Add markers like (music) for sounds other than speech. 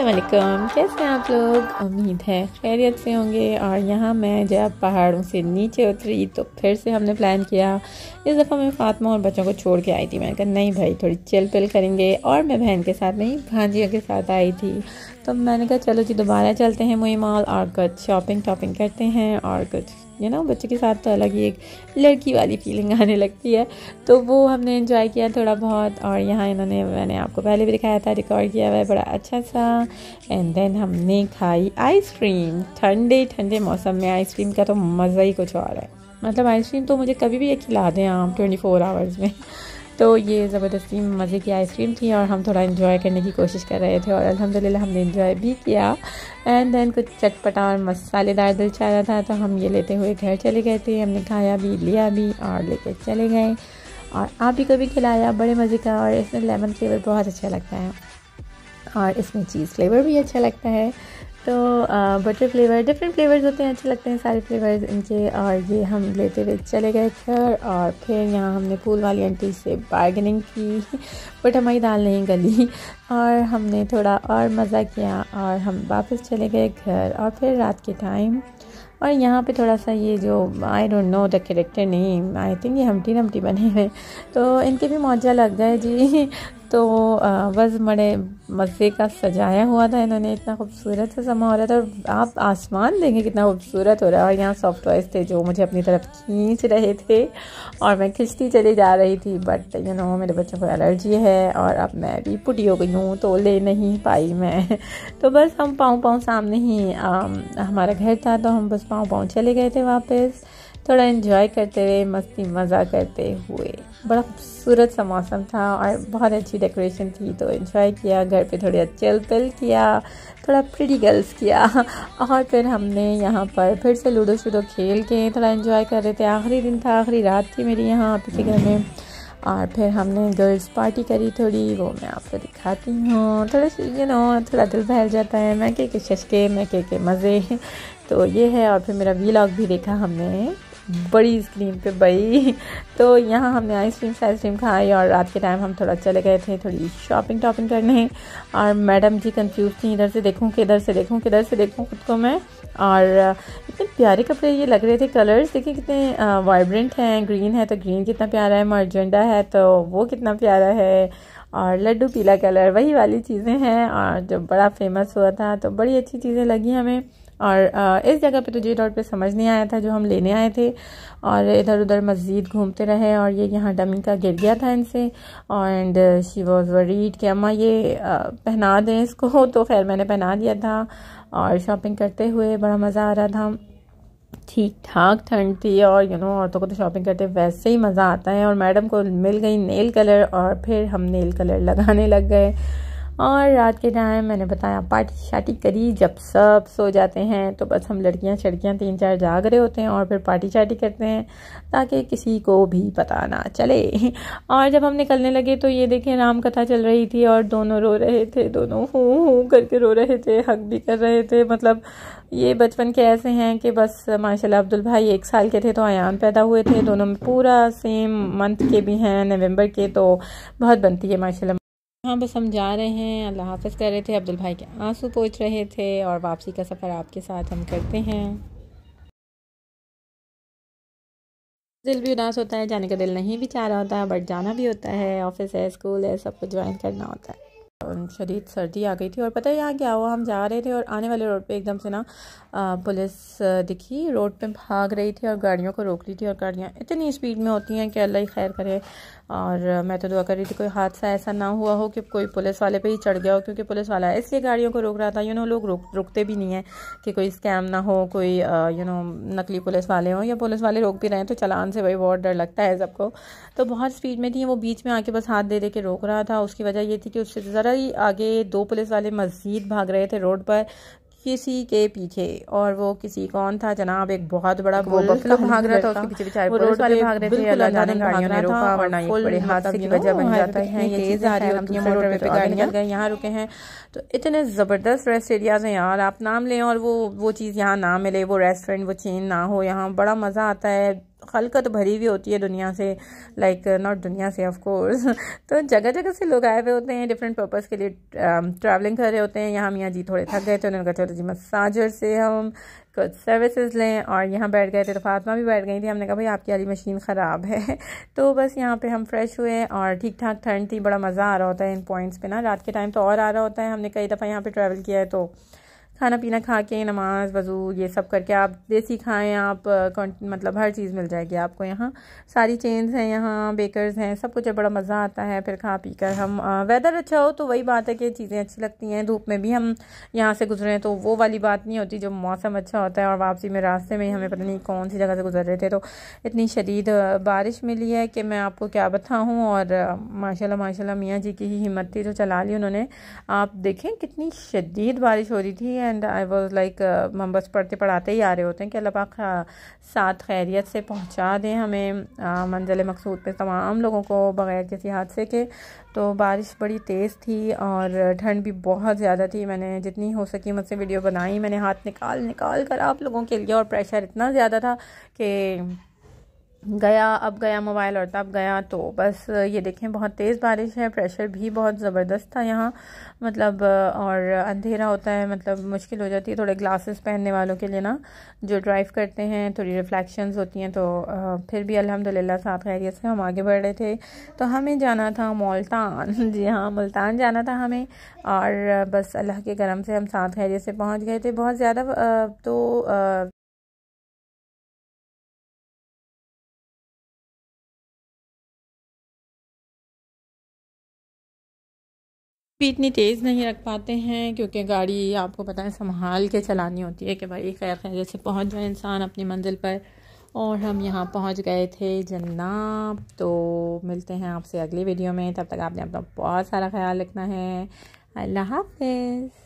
असलकम कैसे हैं आप लोग उम्मीद है खैरियत से होंगे और यहाँ मैं जब पहाड़ों से नीचे उतरी तो फिर से हमने प्लान किया इस दफ़ा मैं फातमा और बच्चों को छोड़ के आई थी मैंने कहा नहीं भाई थोड़ी चिल पिल करेंगे और मैं बहन के साथ नहीं भांजियों के साथ आई थी तो मैंने कहा चलो जी दोबारा चलते हैं मोई मॉल और कुछ शॉपिंग टॉपिंग करते हैं और कुछ यू नो बच्चे के साथ तो अलग ही एक लड़की वाली फीलिंग आने लगती है तो वो हमने इन्जॉय किया थोड़ा बहुत और यहाँ इन्होंने मैंने आपको पहले भी दिखाया था रिकॉर्ड किया हुआ है बड़ा अच्छा सा एंड देन हमने खाई आइसक्रीम ठंडे ठंडे मौसम में आइसक्रीम का तो मज़ा ही कुछ और है मतलब आइसक्रीम तो मुझे कभी भी ये खिला दें आप ट्वेंटी फोर आवर्स में तो ये ज़बरदस्ती मज़े की आइसक्रीम थी और हम थोड़ा इन्जॉय करने की कोशिश कर रहे थे और अलहमदिल्ला हमने इन्जॉय भी किया एंड देन कुछ चटपटा और मसालेदार दिल चाह रहा था तो हम ये लेते हुए घर चले गए थे हमने खाया भी लिया भी और लेके चले गए और आप भी कभी खिलाया बड़े मज़े का और इसमें लेमन फ्लेवर बहुत अच्छा लगता है और इसमें चीज़ फ्लेवर भी अच्छा लगता है तो बटर फ्लेवर डिफरेंट फ्लेवर्स होते हैं अच्छे लगते हैं सारे फ्लेवर्स इनके और ये हम लेते हुए चले गए घर और फिर यहाँ हमने फूल वाली आंटी से बार्गेनिंग की बट हमारी दाल नहीं गली और हमने थोड़ा और मज़ा किया और हम वापस चले गए घर और फिर रात के टाइम और यहाँ पे थोड़ा सा ये जो I don't know the character नहीं आई थिंक ये हमटी नमटी बने हुए तो इनके भी मौजा लग गए जी तो बस बड़े मज़े का सजाया हुआ था इन्होंने इतना खूबसूरत सा समा हो रहा था और आप आसमान देंगे कितना खूबसूरत हो रहा है और यहाँ सॉफ्ट टॉयस थे जो मुझे अपनी तरफ खींच रहे थे और मैं खींचती चली जा रही थी बट यू नो मेरे बच्चों को एलर्जी है और अब मैं भी पुटी हो गई हूँ तो ले नहीं पाई मैं (laughs) तो बस हम पाँव पाँव सामने ही आ, हमारा घर था तो हम बस पाँव पाँव चले गए थे वापस थोड़ा इंजॉय करते हुए मस्ती मज़ा करते हुए बड़ा खूबसूरत सा मौसम था और बहुत अच्छी डेकोरेशन थी तो इन्जॉय किया घर पे थोड़ा अचल पल किया थोड़ा प्रिटी गर्ल्स किया और फिर हमने यहाँ पर फिर से लूडो शूडो खेल के थोड़ा इंजॉय कर रहे थे आखिरी दिन था आखिरी रात थी मेरी यहाँ आप घर में और फिर हमने गर्ल्स पार्टी करी थोड़ी वो मैं आपको दिखाती हूँ थोड़ा यू नो थोड़ा दिल बहल जाता है मैं के के शशके मैं के के मज़े तो ये है और फिर मेरा वीलॉग भी देखा हमने बड़ी स्क्रीन पे भाई तो यहाँ हमने आइसक्रीम आइसक्रीम खाई और रात के टाइम हम थोड़ा चले गए थे थोड़ी शॉपिंग टॉपिंग करने और मैडम जी कंफ्यूज थी इधर से देखूँ किधर से देखूँ किधर से देखूँ खुद को मैं और इतने प्यारे कपड़े ये लग रहे थे कलर्स देखिए कितने वाइब्रेंट हैं ग्रीन है तो ग्रीन कितना प्यारा है मर्जेंडा है तो वो कितना प्यारा है और लड्डू पीला कलर वही वाली चीज़ें हैं और जो बड़ा फेमस हुआ था तो बड़ी अच्छी चीज़ें लगी हमें और इस जगह पे तो जे रोड पे समझ नहीं आया था जो हम लेने आए थे और इधर उधर मस्जिद घूमते रहे और ये यहाँ डमी का गिर गया था इनसे एंड शी वॉज वरीड कि अम्मा ये पहना दें इसको (laughs) तो खैर मैंने पहना दिया था और शॉपिंग करते हुए बड़ा मज़ा आ रहा था ठीक ठाक ठंड थी और यू नो औरतों को तो शॉपिंग करते वैसे ही मज़ा आता है और मैडम को मिल गई नेल कलर और फिर हम नेल कलर लगाने लग गए और रात के टाइम मैंने बताया पार्टी शार्टी करी जब सब सो जाते हैं तो बस हम लड़कियां छड़कियां तीन चार जाग रहे होते हैं और फिर पार्टी शार्टी करते हैं ताकि किसी को भी पता ना चले (laughs) और जब हम निकलने लगे तो ये देखें राम कथा चल रही थी और दोनों रो रहे थे दोनों हूँ हूँ करके रो रहे थे हक भी कर रहे थे मतलब ये बचपन के ऐसे हैं कि बस माशाल्लाह अब्दुल भाई एक साल के थे तो आयान पैदा हुए थे दोनों में पूरा सेम मंथ के भी हैं नवंबर के तो बहुत बनती है माशाल्लाह हाँ बस हम जा रहे हैं अल्लाह हाफ कर रहे थे अब्दुल भाई के आंसू पोच रहे थे और वापसी का सफ़र आपके साथ हम करते हैं दिल भी उदास होता है जाने का दिल नहीं भी चाह रहा होता है बट जाना भी होता है ऑफिस है स्कूल है सब कुछ ज्वाइन करना होता है शदीद सर्दी आ गई थी और पता है यहाँ क्या हुआ हम जा रहे थे और आने वाले रोड पे एकदम से ना पुलिस दिखी रोड पे भाग रही थी और गाड़ियों को रोक ली थी और गाड़ियाँ इतनी स्पीड में होती हैं कि अल्लाह ही खैर करे और मैं तो दुआ कर रही थी कोई हादसा ऐसा ना हुआ हो कि कोई पुलिस वाले पे ही चढ़ गया हो क्योंकि पुलिस वाला इसलिए गाड़ियों को रोक रहा था यू नो लोग रुक रुकते भी नहीं हैं कि कोई स्कैम ना हो कोई यू नो नकली पुलिस वाले हों या पुलिस वाले रोक भी रहे हैं तो चलान से भाई बहुत डर लगता है सबको तो बहुत स्पीड में थी वो बीच में आके बस हाथ दे दे के रोक रहा था उसकी वजह ये थी कि उससे ज़रा ही आगे दो पुलिस वाले मजीद भाग रहे थे रोड पर किसी के पीछे और वो किसी कौन था जनाब एक बहुत बड़ा वो बफलो भाग रहा था उसके पीछे बेचारे रोड वाले भाग रहे थे अल्लाह जाने गाड़ियों ने रोका वरना ये बड़े हादसे की वजह बन जाता है ये तेज आ रही होती है मोटर पे तो गाड़ियां गए यहां रुके हैं तो इतने ज़बरदस्त रेस्ट एरियाज हैं यार आप नाम लें और वो वो चीज़ यहाँ ना मिले वो रेस्टोरेंट वो चेन ना हो यहाँ बड़ा मज़ा आता है खलकत भरी हुई होती है दुनिया से लाइक नॉट दुनिया से ऑफ कोर्स (laughs) तो जगह जगह से लोग आए हुए होते हैं डिफरेंट पर्पज़ के लिए ट्रैवलिंग um, कर रहे होते हैं यहाँ मियाँ जी थोड़े थक गए थे उन्होंने कहा चलो जी मसाजर से हम कुछ सर्विसेज लें और यहाँ बैठ गए थे तो फातमा भी बैठ गई थी हमने कहा भाई आपकी वाली मशीन ख़राब है (laughs) तो बस यहाँ पे हम फ्रेश हुए और ठीक ठाक ठंड थी बड़ा मज़ा आ रहा होता है इन पॉइंट्स पे ना रात के टाइम तो और आ रहा होता है हमने कई दफ़ा यहाँ पे ट्रैवल किया है तो खाना पीना खा के नमाज वज़ू ये सब करके आप देसी खाएं आप मतलब हर चीज़ मिल जाएगी आपको यहाँ सारी चेन्स हैं यहाँ बेकर्स हैं सब कुछ है बड़ा मज़ा आता है फिर खा पी कर हम वेदर अच्छा हो तो वही बात है कि चीज़ें अच्छी लगती हैं धूप में भी हम यहाँ से गुजरे हैं तो वो वाली बात नहीं होती जो मौसम अच्छा होता है और वापसी में रास्ते में हमें पता नहीं कौन सी जगह से गुजर रहे थे तो इतनी शदीद बारिश मिली है कि मैं आपको क्या बताऊँ और माशाला माशा मियाँ जी की ही हिम्मत थी जो तो चला ली उन्होंने आप देखें कितनी शदीद बारिश हो रही थी एंड आई वॉज लाइक हम बस पढ़ते पढ़ाते ही आ रहे होते हैं कि अल्लाह पाक हाँ, साथ खैरियत से पहुँचा दें हमें मंजिल मकसूद पे तमाम लोगों को बग़ैर किसी हादसे के तो बारिश बड़ी तेज़ थी और ठंड भी बहुत ज़्यादा थी मैंने जितनी हो सकी मुझसे वीडियो बनाई मैंने हाथ निकाल निकाल कर आप लोगों के लिए और प्रेशर इतना ज़्यादा था कि गया अब गया मोबाइल और तब गया तो बस ये देखें बहुत तेज़ बारिश है प्रेशर भी बहुत ज़बरदस्त था यहाँ मतलब और अंधेरा होता है मतलब मुश्किल हो जाती है थोड़े ग्लासेस पहनने वालों के लिए ना जो ड्राइव करते हैं थोड़ी रिफ्लेक्शंस होती हैं तो फिर भी अल्हम्दुलिल्लाह साथ खैरियत से हम आगे बढ़ रहे थे तो हमें जाना था मुल्तान (laughs) जी हाँ मुल्तान जाना था हमें और बस अल्लाह के गर्म से हम साथ खैरियत से पहुँच गए थे बहुत ज़्यादा तो भी इतनी तेज़ नहीं रख पाते हैं क्योंकि गाड़ी आपको पता है संभाल के चलानी होती है कि भाई खैर खैर जैसे पहुँच जाए इंसान अपनी मंजिल पर और हम यहाँ पहुँच गए थे जन्नाब तो मिलते हैं आपसे अगली वीडियो में तब तक आपने अपना बहुत सारा ख्याल रखना है अल्लाह हाफिज़